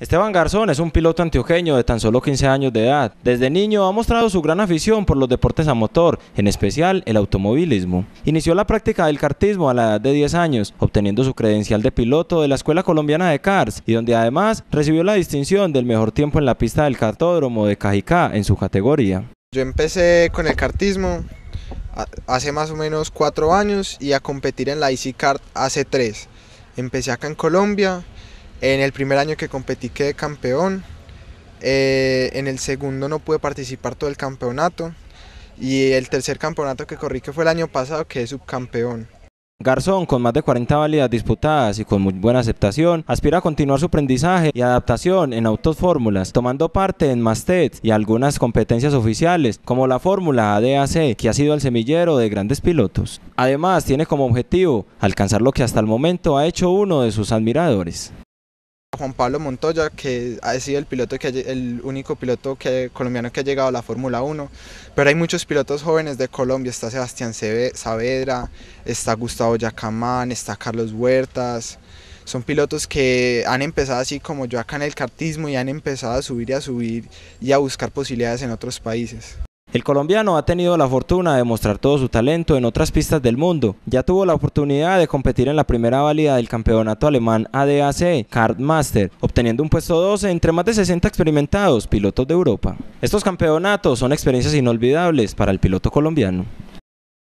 Esteban Garzón es un piloto antioqueño de tan solo 15 años de edad. Desde niño ha mostrado su gran afición por los deportes a motor, en especial el automovilismo. Inició la práctica del kartismo a la edad de 10 años, obteniendo su credencial de piloto de la Escuela Colombiana de Cars y donde además recibió la distinción del mejor tiempo en la pista del kartódromo de Cajicá en su categoría. Yo empecé con el kartismo hace más o menos 4 años y a competir en la IC Kart hace 3. Empecé acá en Colombia en el primer año que competí quedé campeón. Eh, en el segundo no pude participar todo el campeonato. Y el tercer campeonato que corrí, que fue el año pasado, que es subcampeón. Garzón, con más de 40 válidas disputadas y con muy buena aceptación, aspira a continuar su aprendizaje y adaptación en autos fórmulas, tomando parte en Mastet y algunas competencias oficiales, como la Fórmula ADAC, que ha sido el semillero de grandes pilotos. Además, tiene como objetivo alcanzar lo que hasta el momento ha hecho uno de sus admiradores. Juan Pablo Montoya, que ha sido el piloto el único piloto colombiano que ha llegado a la Fórmula 1, pero hay muchos pilotos jóvenes de Colombia, está Sebastián Saavedra, está Gustavo Yacamán, está Carlos Huertas, son pilotos que han empezado así como yo acá en el cartismo y han empezado a subir y a subir y a buscar posibilidades en otros países. El colombiano ha tenido la fortuna de mostrar todo su talento en otras pistas del mundo. Ya tuvo la oportunidad de competir en la primera válida del campeonato alemán ADAC Master, obteniendo un puesto 12 entre más de 60 experimentados pilotos de Europa. Estos campeonatos son experiencias inolvidables para el piloto colombiano.